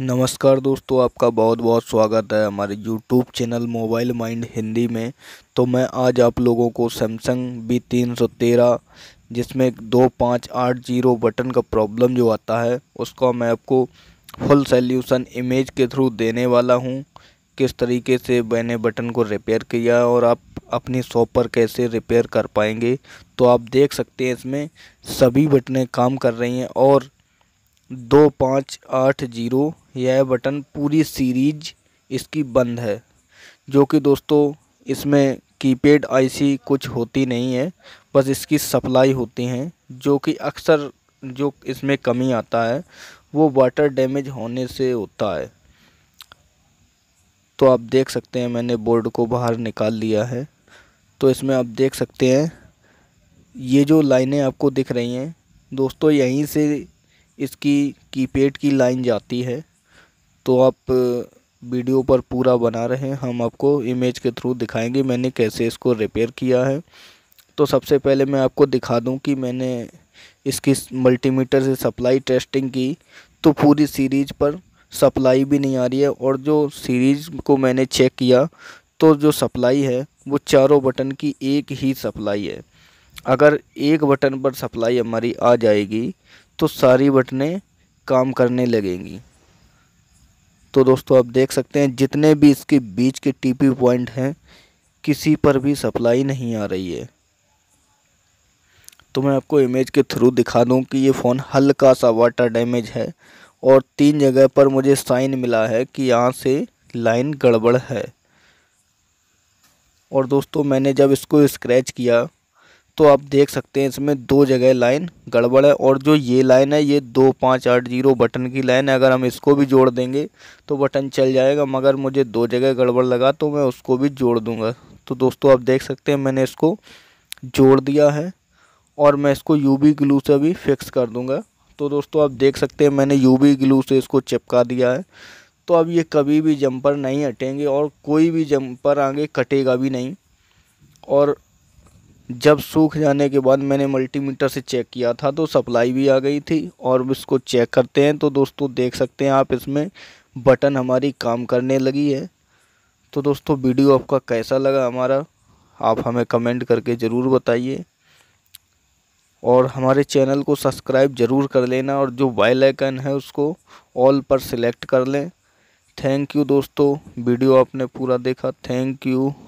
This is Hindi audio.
नमस्कार दोस्तों आपका बहुत बहुत स्वागत है हमारे YouTube channel mobile mind Hindi में तो मैं आज आप लोगों को सैमसंग बी तीन सौ तेरह जिसमें दो पाँच आठ जीरो बटन का प्रॉब्लम जो आता है उसका मैं आपको फुल सॉल्यूशन इमेज के थ्रू देने वाला हूं किस तरीके से मैंने बटन को रिपेयर किया और आप अपनी शॉप पर कैसे रिपेयर कर पाएंगे तो आप देख सकते हैं इसमें सभी बटनें काम कर रही हैं और दो पाँच आठ जीरो यह बटन पूरी सीरीज इसकी बंद है जो कि दोस्तों इसमें कीपैड आईसी कुछ होती नहीं है बस इसकी सप्लाई होती हैं जो कि अक्सर जो इसमें कमी आता है वो वाटर डैमेज होने से होता है तो आप देख सकते हैं मैंने बोर्ड को बाहर निकाल लिया है तो इसमें आप देख सकते हैं ये जो लाइनें आपको दिख रही हैं दोस्तों यहीं से इसकी कीपैड की लाइन जाती है तो आप वीडियो पर पूरा बना रहे हम आपको इमेज के थ्रू दिखाएंगे मैंने कैसे इसको रिपेयर किया है तो सबसे पहले मैं आपको दिखा दूं कि मैंने इसकी मल्टीमीटर से सप्लाई टेस्टिंग की तो पूरी सीरीज पर सप्लाई भी नहीं आ रही है और जो सीरीज को मैंने चेक किया तो जो सप्लाई है वो चारों बटन की एक ही सप्लाई है अगर एक बटन पर सप्लाई हमारी आ जाएगी तो सारी बटनें काम करने लगेंगी तो दोस्तों आप देख सकते हैं जितने भी इसके बीच के टीपी पॉइंट हैं किसी पर भी सप्लाई नहीं आ रही है तो मैं आपको इमेज के थ्रू दिखा दूं कि ये फ़ोन हल्का सा वाटर डैमेज है और तीन जगह पर मुझे साइन मिला है कि यहाँ से लाइन गड़बड़ है और दोस्तों मैंने जब इसको स्क्रैच किया तो आप देख सकते हैं इसमें दो जगह लाइन गड़बड़ है और जो ये लाइन है ये दो पाँच आठ जीरो बटन की लाइन है अगर हम इसको भी जोड़ देंगे तो बटन चल जाएगा मगर मुझे दो जगह गड़बड़ लगा तो मैं उसको भी जोड़ दूंगा तो दोस्तों आप देख सकते हैं मैंने इसको जोड़ दिया है और मैं इसको यू बी ग्लू से भी फिक्स कर दूँगा तो दोस्तों आप देख सकते हैं मैंने यू बी ग्लू से इसको चिपका दिया है तो अब ये कभी भी जंपर नहीं हटेंगे और कोई भी जंपर आगे कटेगा भी नहीं और जब सूख जाने के बाद मैंने मल्टीमीटर से चेक किया था तो सप्लाई भी आ गई थी और इसको चेक करते हैं तो दोस्तों देख सकते हैं आप इसमें बटन हमारी काम करने लगी है तो दोस्तों वीडियो आपका कैसा लगा हमारा आप हमें कमेंट करके ज़रूर बताइए और हमारे चैनल को सब्सक्राइब ज़रूर कर लेना और जो बेल आइकन है उसको ऑल पर सिलेक्ट कर लें थैंक यू दोस्तों वीडियो आपने पूरा देखा थैंक यू